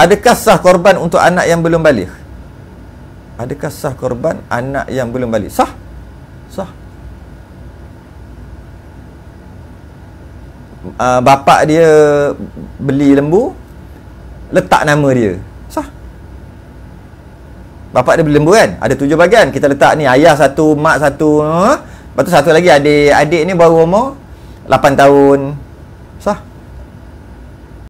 Adakah sah korban untuk anak yang belum balik? Adakah sah korban anak yang belum balik? Sah. Sah. Uh, bapak dia beli lembu, letak nama dia. Sah. Bapa dia beli lembu kan? Ada tujuh bagian. Kita letak ni, ayah satu, mak satu. Ha? Lepas tu satu lagi, adik. Adik ni baru umur 8 tahun.